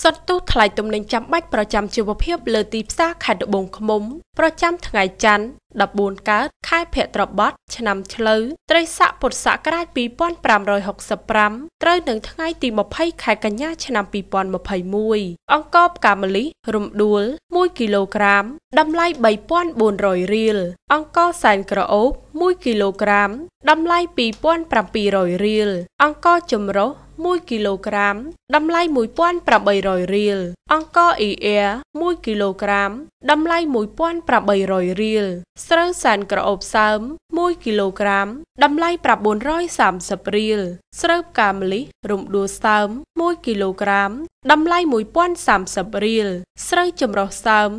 សុទ្ធទូថ្លៃទំនិញចាំបាច់ប្រចាំជីវភាពលើទីផ្សារខេត្តត្បូងឃ្មុំ ប្រចាំថ្ងៃច័ន្ទ14កើតខែភទ្របទឆ្នាំឆ្លូវត្រីស័កពុទ្ធសករាជ2565ត្រូវនឹងថ្ងៃទី20ខែកញ្ញាឆ្នាំ2021អង្គរផ្កាម្លិះរំដួល1គីឡូក្រាមតម្លៃ3400រៀលអង្គរសែនក្រអូប1គីឡូក្រាមតម្លៃ2700រៀលអង្គរចម្រុះ1គីឡូក្រាមតម្លៃ1800រៀលអង្ករ ER 1គីឡូក្រាមតម្លៃ1800រៀលស្រូវសែនក្រអូបសើម1គីឡូក្រាមតម្លៃ930រៀលស្រូវផ្កាម្លិះរំដួលសើម1គីឡូក្រាមតម្លៃ1030រៀលស្រូវចម្រុះសើម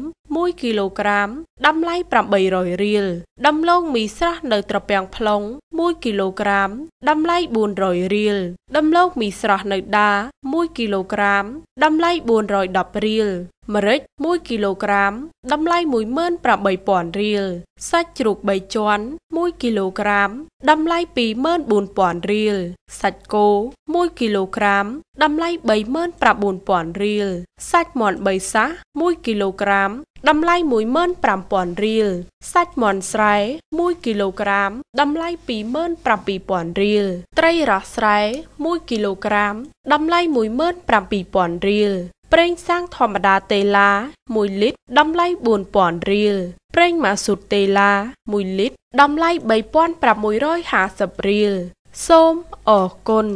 1គីឡូក្រាមតម្លៃ800រៀលដំឡូងមីស្រស់នៅត្រពាំងផ្លុង1គីឡូក្រាមតម្លៃ400រៀលដំឡូងមីស្រស់នៅដា1គីឡូក្រាមតម្លៃ410រៀលម្រេច1គីឡូក្រាមតម្លៃ18,000រៀលសាច់ជ្រូក3ជាន់1គីឡូក្រាមតម្លៃ24,000រៀលសាច់គោ1គីឡូក្រាមតម្លៃ39,000រៀលសាច់មាន់3សាស1គីឡូក្រាមតម្លៃ15,000រៀលសាច់មាន់ស្រែ1គីឡូក្រាមតម្លៃ27,000រៀលត្រីរ៉ស់ស្រែ1គីឡូក្រាមតម្លៃ17,000រៀលប្រេងសាំងធម្មតាតេឡា1លីត្រតម្លៃ4000រៀលប្រេងម៉ាស៊ូតតេឡា1លីត្រតម្លៃ3650រៀលសូមអរគុណ